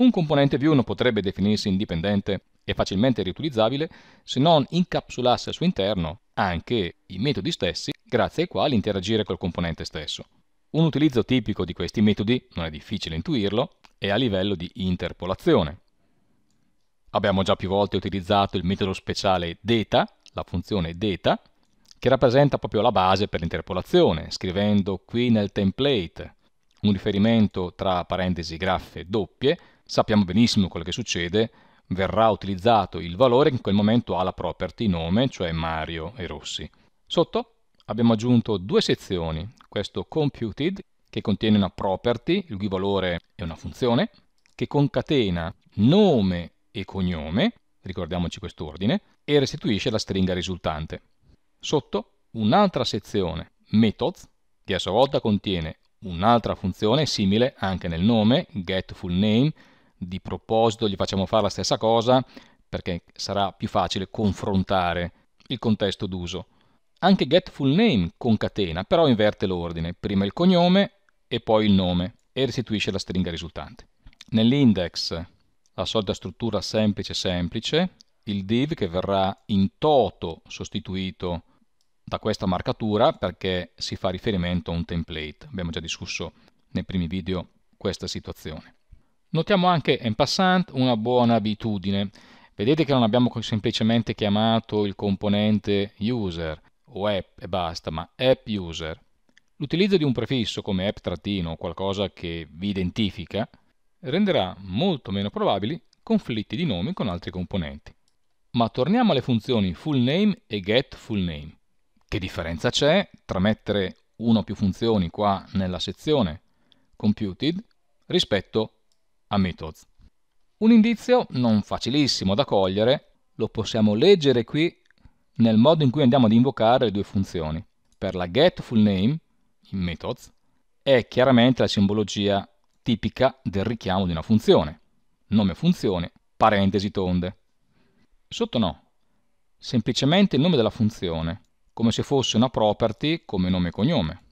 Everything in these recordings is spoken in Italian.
Un componente view non potrebbe definirsi indipendente e facilmente riutilizzabile se non incapsulasse al suo interno anche i metodi stessi grazie ai quali interagire col componente stesso. Un utilizzo tipico di questi metodi, non è difficile intuirlo, è a livello di interpolazione. Abbiamo già più volte utilizzato il metodo speciale data, la funzione data, che rappresenta proprio la base per l'interpolazione, scrivendo qui nel template un riferimento tra parentesi graffe doppie sappiamo benissimo quello che succede, verrà utilizzato il valore che in quel momento ha la property nome, cioè Mario e Rossi. Sotto abbiamo aggiunto due sezioni, questo computed che contiene una property, il cui valore è una funzione, che concatena nome e cognome, ricordiamoci quest'ordine, e restituisce la stringa risultante. Sotto un'altra sezione, methods, che a sua volta contiene un'altra funzione simile anche nel nome, getFullName, di proposito gli facciamo fare la stessa cosa perché sarà più facile confrontare il contesto d'uso. Anche get full name concatena, però inverte l'ordine, prima il cognome e poi il nome e restituisce la stringa risultante. Nell'index la solita struttura semplice semplice, il div che verrà in toto sostituito da questa marcatura perché si fa riferimento a un template. Abbiamo già discusso nei primi video questa situazione. Notiamo anche en passant una buona abitudine. Vedete che non abbiamo semplicemente chiamato il componente user o app e basta, ma app user. L'utilizzo di un prefisso come app trattino o qualcosa che vi identifica renderà molto meno probabili conflitti di nomi con altri componenti. Ma torniamo alle funzioni full name e get full name. Che differenza c'è tra mettere una o più funzioni qua nella sezione computed rispetto a a Mitoz. Un indizio non facilissimo da cogliere lo possiamo leggere qui nel modo in cui andiamo ad invocare le due funzioni. Per la getFullName in methods è chiaramente la simbologia tipica del richiamo di una funzione. Nome funzione, parentesi tonde. Sotto no, semplicemente il nome della funzione, come se fosse una property come nome e cognome.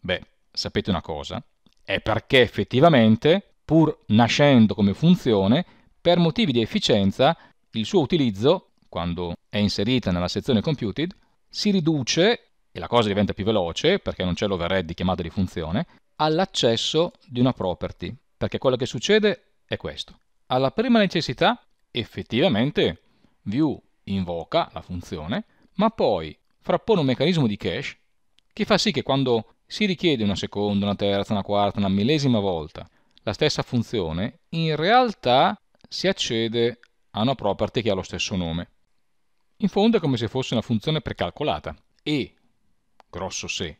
Beh, sapete una cosa? È perché effettivamente pur nascendo come funzione, per motivi di efficienza il suo utilizzo, quando è inserita nella sezione computed, si riduce, e la cosa diventa più veloce, perché non c'è l'overhead di chiamata di funzione, all'accesso di una property. Perché quello che succede è questo. Alla prima necessità, effettivamente, view invoca la funzione, ma poi frappone un meccanismo di cache che fa sì che quando si richiede una seconda, una terza, una quarta, una millesima volta la stessa funzione, in realtà si accede a una property che ha lo stesso nome. In fondo è come se fosse una funzione precalcolata e, grosso se,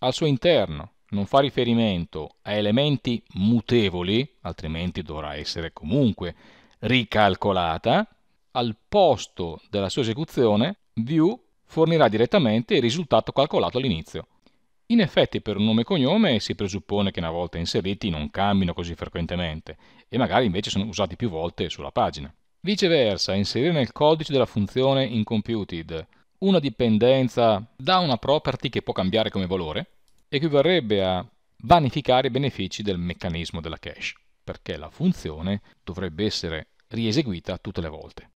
al suo interno non fa riferimento a elementi mutevoli, altrimenti dovrà essere comunque ricalcolata, al posto della sua esecuzione view fornirà direttamente il risultato calcolato all'inizio. In effetti per un nome e cognome si presuppone che una volta inseriti non cambino così frequentemente e magari invece sono usati più volte sulla pagina. Viceversa, inserire nel codice della funzione incomputed una dipendenza da una property che può cambiare come valore equivarrebbe a vanificare i benefici del meccanismo della cache, perché la funzione dovrebbe essere rieseguita tutte le volte.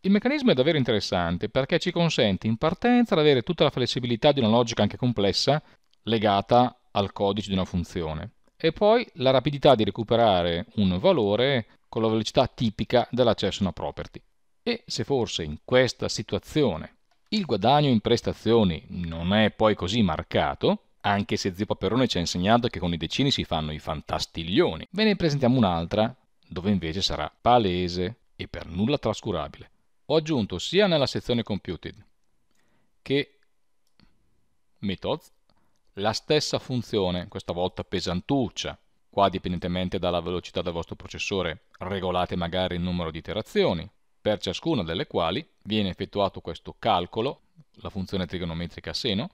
Il meccanismo è davvero interessante perché ci consente in partenza di avere tutta la flessibilità di una logica anche complessa legata al codice di una funzione e poi la rapidità di recuperare un valore con la velocità tipica dell'accesso a una property. E se forse in questa situazione il guadagno in prestazioni non è poi così marcato, anche se Zio Paperone ci ha insegnato che con i decini si fanno i fantastiglioni, ve ne presentiamo un'altra dove invece sarà palese e per nulla trascurabile. Ho aggiunto sia nella sezione computed che methods la stessa funzione, questa volta pesantuccia. Qua dipendentemente dalla velocità del vostro processore regolate magari il numero di iterazioni, per ciascuna delle quali viene effettuato questo calcolo, la funzione trigonometrica a seno,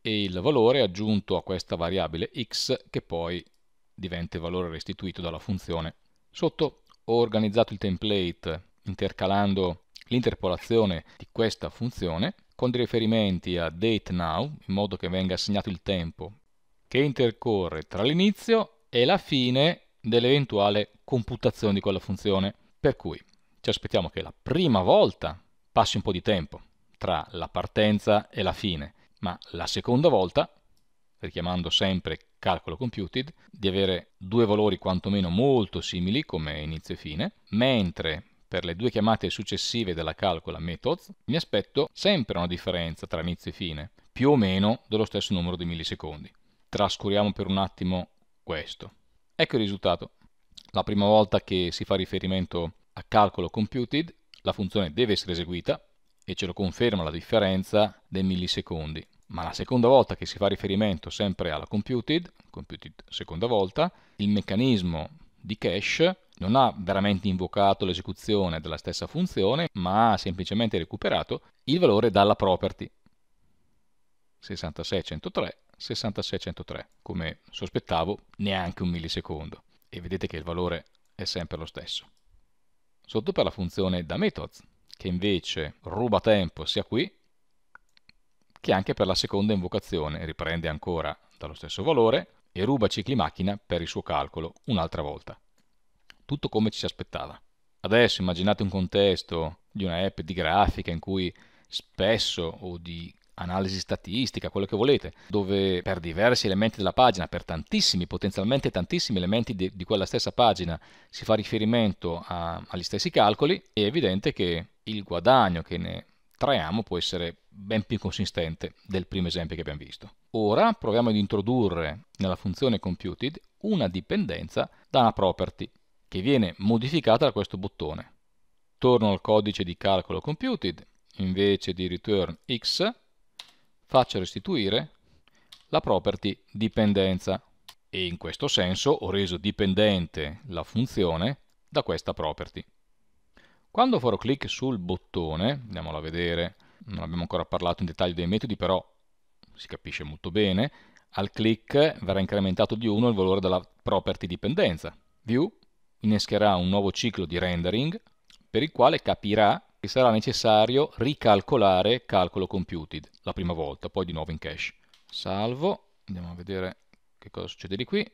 e il valore aggiunto a questa variabile x che poi diventa il valore restituito dalla funzione. Sotto ho organizzato il template intercalando l'interpolazione di questa funzione con dei riferimenti a date now, in modo che venga assegnato il tempo che intercorre tra l'inizio e la fine dell'eventuale computazione di quella funzione. Per cui ci aspettiamo che la prima volta passi un po' di tempo tra la partenza e la fine, ma la seconda volta, richiamando sempre calcolo computed, di avere due valori quantomeno molto simili come inizio e fine, mentre per le due chiamate successive della calcola methods, mi aspetto sempre una differenza tra inizio e fine, più o meno dello stesso numero di millisecondi. Trascuriamo per un attimo questo. Ecco il risultato. La prima volta che si fa riferimento a calcolo computed, la funzione deve essere eseguita e ce lo conferma la differenza dei millisecondi. Ma la seconda volta che si fa riferimento sempre alla computed, computed seconda volta, il meccanismo di cache non ha veramente invocato l'esecuzione della stessa funzione, ma ha semplicemente recuperato il valore dalla property 6603, 6603, come sospettavo neanche un millisecondo. E vedete che il valore è sempre lo stesso. Sotto per la funzione da methods, che invece ruba tempo sia qui che anche per la seconda invocazione, riprende ancora dallo stesso valore e ruba cicli macchina per il suo calcolo un'altra volta tutto come ci si aspettava. Adesso immaginate un contesto di una app di grafica in cui spesso o di analisi statistica, quello che volete, dove per diversi elementi della pagina, per tantissimi, potenzialmente tantissimi elementi di, di quella stessa pagina, si fa riferimento a, agli stessi calcoli, è evidente che il guadagno che ne traiamo può essere ben più consistente del primo esempio che abbiamo visto. Ora proviamo ad introdurre nella funzione computed una dipendenza da una property che viene modificata da questo bottone. Torno al codice di calcolo computed, invece di return x, faccio restituire la property dipendenza e in questo senso ho reso dipendente la funzione da questa property. Quando farò clic sul bottone, andiamolo a vedere, non abbiamo ancora parlato in dettaglio dei metodi, però si capisce molto bene, al clic verrà incrementato di 1 il valore della property dipendenza. View innescherà un nuovo ciclo di rendering per il quale capirà che sarà necessario ricalcolare calcolo computed la prima volta, poi di nuovo in cache. Salvo, andiamo a vedere che cosa succede di qui.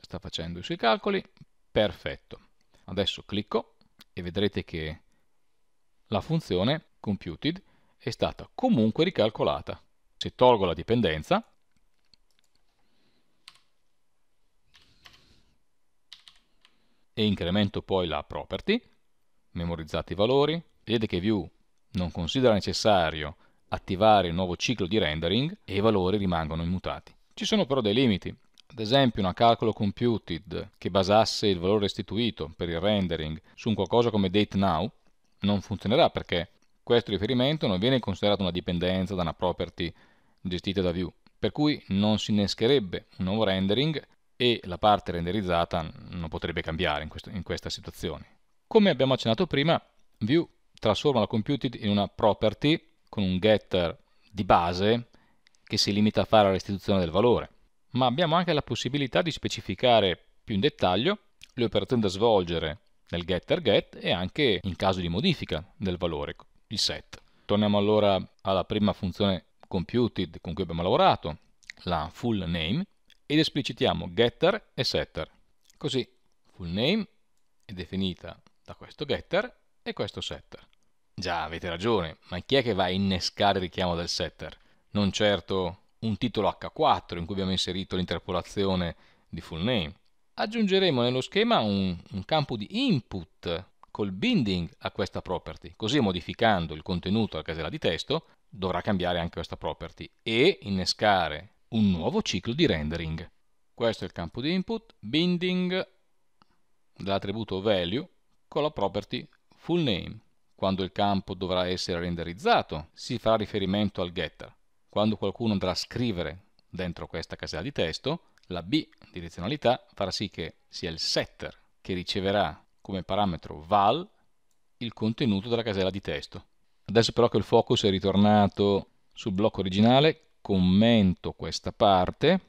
Sta facendo i suoi calcoli, perfetto. Adesso clicco e vedrete che la funzione computed è stata comunque ricalcolata. Se tolgo la dipendenza, e incremento poi la property, memorizzate i valori, vedete che view non considera necessario attivare il nuovo ciclo di rendering e i valori rimangono immutati. Ci sono però dei limiti, ad esempio una calcolo computed che basasse il valore restituito per il rendering su un qualcosa come date now non funzionerà perché questo riferimento non viene considerato una dipendenza da una property gestita da view, per cui non si innescherebbe un nuovo rendering e la parte renderizzata non potrebbe cambiare in, questo, in questa situazione. Come abbiamo accennato prima, View trasforma la computed in una property con un getter di base che si limita a fare la restituzione del valore, ma abbiamo anche la possibilità di specificare più in dettaglio le operazioni da svolgere nel getter get e anche in caso di modifica del valore, il set. Torniamo allora alla prima funzione computed con cui abbiamo lavorato, la full name, ed esplicitiamo getter e setter. Così full name è definita da questo getter e questo setter. Già, avete ragione, ma chi è che va a innescare il richiamo del setter? Non certo un titolo H4 in cui abbiamo inserito l'interpolazione di full name. Aggiungeremo nello schema un, un campo di input col binding a questa property, così modificando il contenuto alla casella di testo dovrà cambiare anche questa property e innescare un nuovo ciclo di rendering. Questo è il campo di input, binding dell'attributo value con la property full name. Quando il campo dovrà essere renderizzato, si farà riferimento al getter. Quando qualcuno andrà a scrivere dentro questa casella di testo, la B, direzionalità, farà sì che sia il setter che riceverà come parametro val il contenuto della casella di testo. Adesso però che il focus è ritornato sul blocco originale, commento questa parte,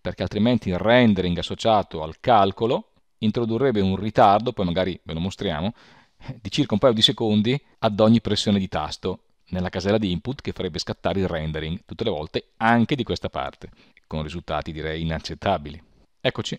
perché altrimenti il rendering associato al calcolo introdurrebbe un ritardo, poi magari ve lo mostriamo, di circa un paio di secondi ad ogni pressione di tasto nella casella di input che farebbe scattare il rendering tutte le volte anche di questa parte, con risultati direi inaccettabili. Eccoci,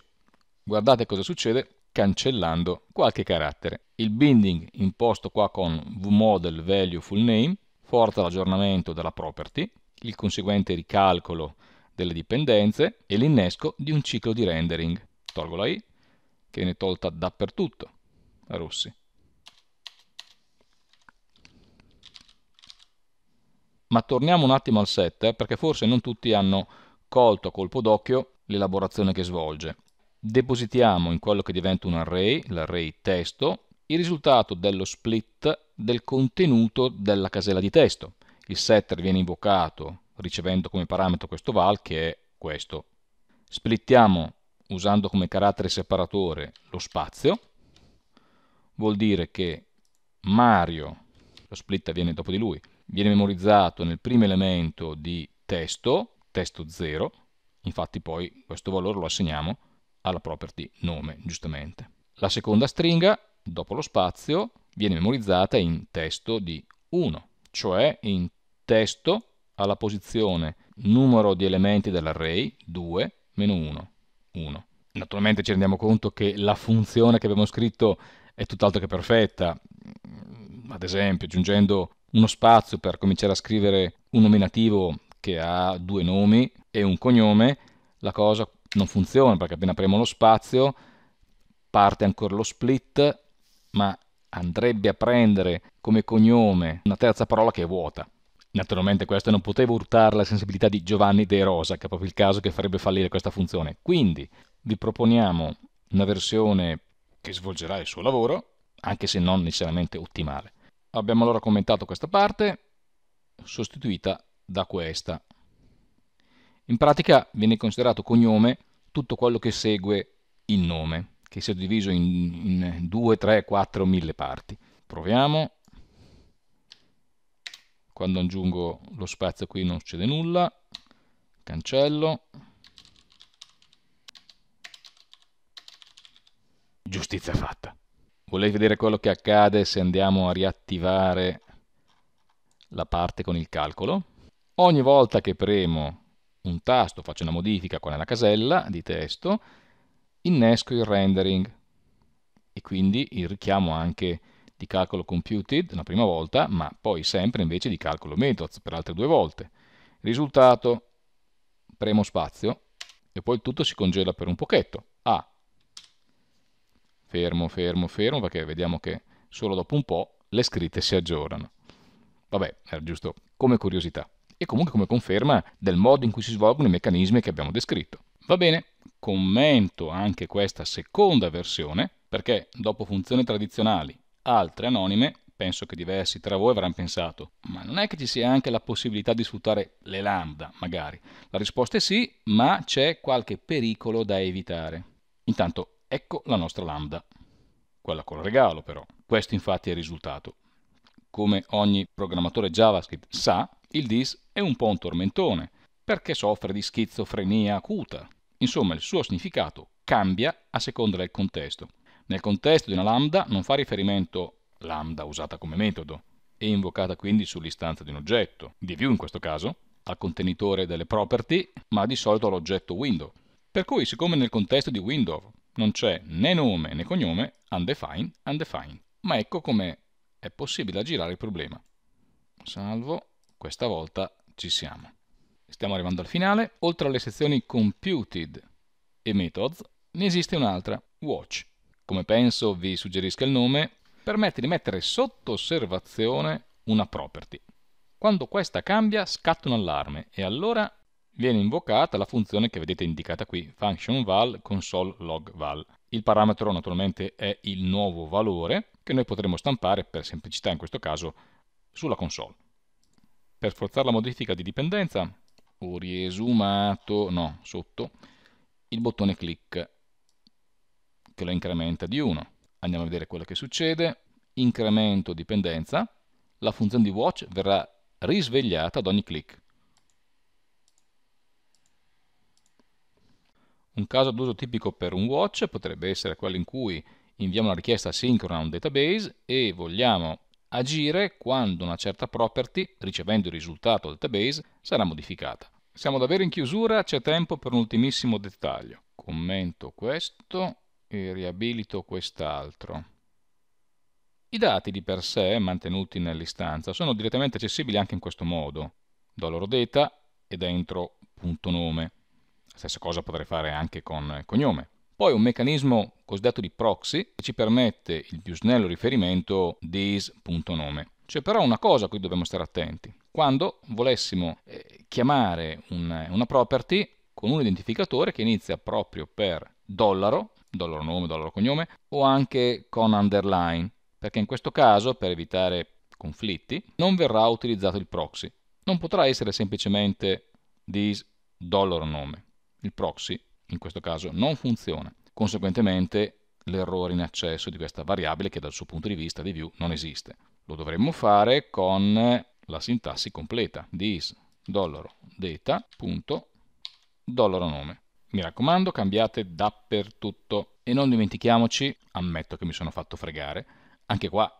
guardate cosa succede cancellando qualche carattere. Il binding imposto qua con vmodel value full name, forza l'aggiornamento della property, il conseguente ricalcolo delle dipendenze e l'innesco di un ciclo di rendering. Tolgo la i, che viene tolta dappertutto, a rossi. Ma torniamo un attimo al set, eh, perché forse non tutti hanno colto a colpo d'occhio l'elaborazione che svolge. Depositiamo in quello che diventa un array, l'array testo, il risultato dello split del contenuto della casella di testo il setter viene invocato ricevendo come parametro questo val che è questo. Splittiamo usando come carattere separatore lo spazio, vuol dire che Mario, lo split avviene dopo di lui, viene memorizzato nel primo elemento di testo, testo 0, infatti poi questo valore lo assegniamo alla property nome, giustamente. La seconda stringa, dopo lo spazio, viene memorizzata in testo di 1, cioè in testo alla posizione numero di elementi dell'array 2 meno 1, 1. Naturalmente ci rendiamo conto che la funzione che abbiamo scritto è tutt'altro che perfetta, mm, ad esempio aggiungendo uno spazio per cominciare a scrivere un nominativo che ha due nomi e un cognome, la cosa non funziona perché appena apriamo lo spazio parte ancora lo split, ma andrebbe a prendere come cognome una terza parola che è vuota. Naturalmente questo non poteva urtare la sensibilità di Giovanni De Rosa, che è proprio il caso che farebbe fallire questa funzione. Quindi vi proponiamo una versione che svolgerà il suo lavoro, anche se non necessariamente ottimale. Abbiamo allora commentato questa parte, sostituita da questa. In pratica viene considerato cognome tutto quello che segue il nome, che si è diviso in, in 2, 3, 4, mille parti. Proviamo quando aggiungo lo spazio qui non succede nulla, cancello, giustizia fatta. Volete vedere quello che accade se andiamo a riattivare la parte con il calcolo? Ogni volta che premo un tasto, faccio una modifica qua nella casella di testo, innesco il rendering e quindi il richiamo anche di calcolo computed la prima volta, ma poi sempre invece di calcolo methods per altre due volte. Risultato, premo spazio e poi tutto si congela per un pochetto. A, ah, fermo, fermo, fermo, perché vediamo che solo dopo un po' le scritte si aggiornano. Vabbè, era giusto come curiosità e comunque come conferma del modo in cui si svolgono i meccanismi che abbiamo descritto. Va bene, commento anche questa seconda versione perché dopo funzioni tradizionali Altre anonime, penso che diversi tra voi avranno pensato, ma non è che ci sia anche la possibilità di sfruttare le lambda, magari? La risposta è sì, ma c'è qualche pericolo da evitare. Intanto, ecco la nostra lambda. Quella col regalo, però. Questo infatti è il risultato. Come ogni programmatore JavaScript sa, il dis è un po' un tormentone, perché soffre di schizofrenia acuta. Insomma, il suo significato cambia a seconda del contesto. Nel contesto di una lambda non fa riferimento lambda usata come metodo e invocata quindi sull'istanza di un oggetto, di view in questo caso, al contenitore delle property, ma di solito all'oggetto window. Per cui, siccome nel contesto di window non c'è né nome né cognome, undefined, undefined. Ma ecco come è possibile aggirare il problema. Salvo, questa volta ci siamo. Stiamo arrivando al finale. Oltre alle sezioni computed e methods, ne esiste un'altra, watch, come penso vi suggerisca il nome, permette di mettere sotto osservazione una property. Quando questa cambia scatta un allarme e allora viene invocata la funzione che vedete indicata qui, function val console log val. Il parametro naturalmente è il nuovo valore che noi potremo stampare per semplicità in questo caso sulla console. Per forzare la modifica di dipendenza ho riesumato, no, sotto, il bottone click che la incrementa di 1. Andiamo a vedere quello che succede. Incremento dipendenza. La funzione di watch verrà risvegliata ad ogni clic. Un caso d'uso tipico per un watch potrebbe essere quello in cui inviamo una richiesta asincrona a un database e vogliamo agire quando una certa property, ricevendo il risultato del database, sarà modificata. Siamo davvero in chiusura, c'è tempo per un ultimissimo dettaglio. Commento questo e riabilito quest'altro. I dati di per sé, mantenuti nell'istanza, sono direttamente accessibili anche in questo modo. Do loro data e dentro punto nome. stessa cosa potrei fare anche con cognome. Poi un meccanismo cosiddetto di proxy che ci permette il più snello riferimento this.nome. C'è però una cosa a cui dobbiamo stare attenti. Quando volessimo eh, chiamare una property con un identificatore che inizia proprio per dollaro, do il loro nome, do il loro cognome, o anche con underline, perché in questo caso, per evitare conflitti, non verrà utilizzato il proxy. Non potrà essere semplicemente this do il nome. Il proxy, in questo caso, non funziona. Conseguentemente, l'errore in accesso di questa variabile che dal suo punto di vista di view non esiste. Lo dovremmo fare con la sintassi completa, this nome. Mi raccomando, cambiate dappertutto. E non dimentichiamoci, ammetto che mi sono fatto fregare, anche qua.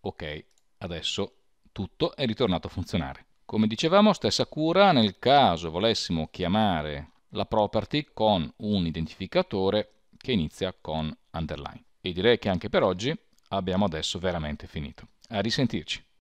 Ok, adesso tutto è ritornato a funzionare. Come dicevamo, stessa cura nel caso volessimo chiamare la property con un identificatore che inizia con underline. E direi che anche per oggi abbiamo adesso veramente finito. A risentirci.